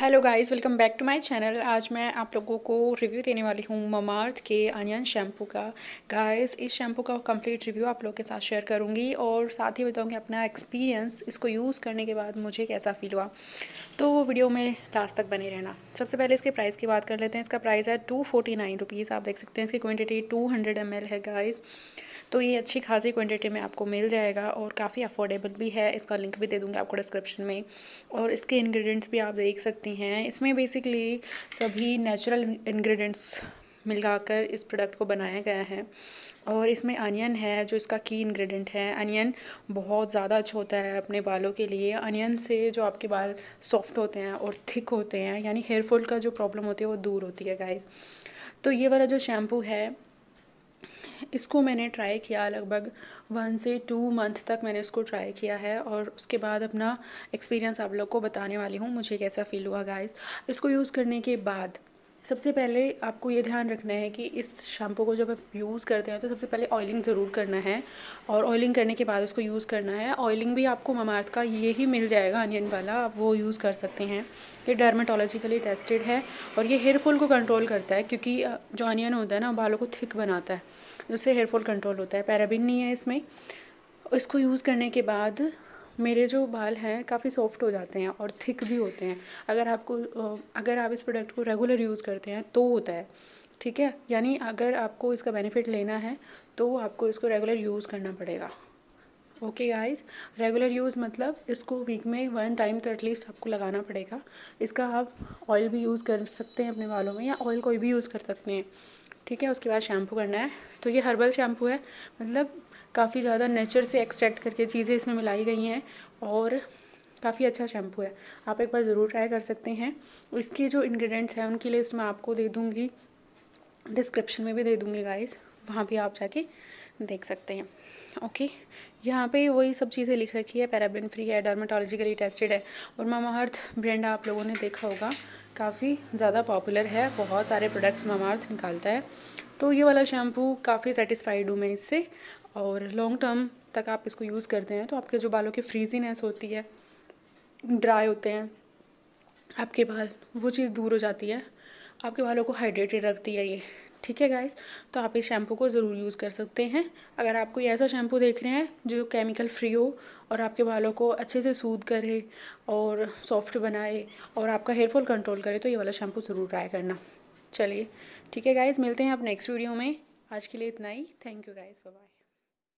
hello guys welcome back to my channel आज मैं आप लोगों को रिव्यू देने वाली हूँ ममार्थ के अनियन शैम्पू का गाइस इस शैम्पू का कंप्लीट रिव्यू आप लोगों के साथ शेयर करूँगी और साथ ही बताऊँगी अपना एक्सपीरियंस इसको यूज़ करने के बाद मुझे कैसा फील हुआ तो वीडियो में लास्ट तक बने रहना सबसे पहले इसके प्राइस की बात कर लेते हैं इसका प्राइस है टू आप देख सकते हैं इसकी क्वान्टिटी टू हंड्रेड है गाइज़ तो ये अच्छी खासी क्वांटिटी में आपको मिल जाएगा और काफ़ी अफोर्डेबल भी है इसका लिंक भी दे दूँगी आपको डिस्क्रिप्शन में और इसके इन्ग्रीडियंट्स भी आप देख सकती हैं इसमें बेसिकली सभी नेचुरल इन्ग्रीडियंट्स मिलाकर इस प्रोडक्ट को बनाया गया है और इसमें अनियन है जो इसका की इंग्रेडिएंट है अनियन बहुत ज़्यादा अच्छा होता है अपने बालों के लिए अनियन से जो आपके बाल सॉफ्ट होते हैं और थिक होते हैं यानी हेयर फॉल का जो प्रॉब्लम होती है वो दूर होती है गाइस तो ये वाला जो शैम्पू है इसको मैंने ट्राई किया लगभग वन से टू मंथ तक मैंने इसको ट्राई किया है और उसके बाद अपना एक्सपीरियंस आप लोग को बताने वाली हूँ मुझे कैसा फ़ील हुआ गाइस इसको यूज़ करने के बाद सबसे पहले आपको ये ध्यान रखना है कि इस शैम्पू को जब आप यूज़ करते हैं तो सबसे पहले ऑयलिंग ज़रूर करना है और ऑयलिंग करने के बाद उसको यूज़ करना है ऑयलिंग भी आपको ममार्थ का ये ही मिल जाएगा अनियन वाला आप वो यूज़ कर सकते हैं ये डर्माटोलॉजिकली टेस्टेड है और ये हेयर फॉल को कंट्रोल करता है क्योंकि जो अनियन होता है ना बालों को थिक बनाता है उससे हेयरफॉल कंट्रोल होता है पैराबिन नहीं है इसमें इसको यूज़ करने के बाद मेरे जो बाल हैं काफ़ी सॉफ्ट हो जाते हैं और थिक भी होते हैं अगर आपको अगर आप इस प्रोडक्ट को रेगुलर यूज़ करते हैं तो होता है ठीक है यानी अगर आपको इसका बेनिफिट लेना है तो आपको इसको रेगुलर यूज़ करना पड़ेगा ओके गाइस रेगुलर यूज़ मतलब इसको वीक में वन टाइम तो एटलीस्ट आपको लगाना पड़ेगा इसका आप ऑयल भी यूज़ कर सकते हैं अपने बालों में या ऑयल कोई भी यूज़ कर सकते हैं ठीक है उसके बाद शैम्पू करना है तो ये हर्बल शैम्पू है मतलब काफ़ी ज़्यादा नेचर से एक्सट्रैक्ट करके चीज़ें इसमें मिलाई गई हैं और काफ़ी अच्छा शैम्पू है आप एक बार ज़रूर ट्राई कर सकते हैं इसके जो इन्ग्रीडियंट्स हैं उनकी लिस्ट मैं आपको दे दूँगी डिस्क्रिप्शन में भी दे दूँगी गाइस वहाँ भी आप जाके देख सकते हैं ओके यहाँ पे वही सब चीज़ें लिख रखी है पैराबिन फ्री है डर्माटोलॉजिकली टेस्टेड है और मामाअर्थ ब्रांड आप लोगों ने देखा होगा काफ़ी ज़्यादा पॉपुलर है बहुत सारे प्रोडक्ट्स मामाअर्थ निकालता है तो ये वाला शैम्पू काफ़ी सेटिस्फाइड हूँ मैं इससे और लॉन्ग टर्म तक आप इसको यूज़ करते हैं तो आपके जो बालों की फ्रीजीनेस होती है ड्राई होते हैं आपके बाल वो चीज़ दूर हो जाती है आपके बालों को हाइड्रेटेड रखती है ये ठीक है गाइस तो आप इस शैम्पू को ज़रूर यूज़ कर सकते हैं अगर आप कोई ऐसा शैम्पू देख रहे हैं जो केमिकल फ्री हो और आपके बालों को अच्छे से सूद करे और सॉफ्ट बनाए और आपका हेयरफॉल कंट्रोल करे तो ये वाला शैम्पू ज़रूर ट्राई करना चलिए ठीक है गाइज़ मिलते हैं आप नेक्स्ट वीडियो में आज के लिए इतना ही थैंक यू गाइज़ बाय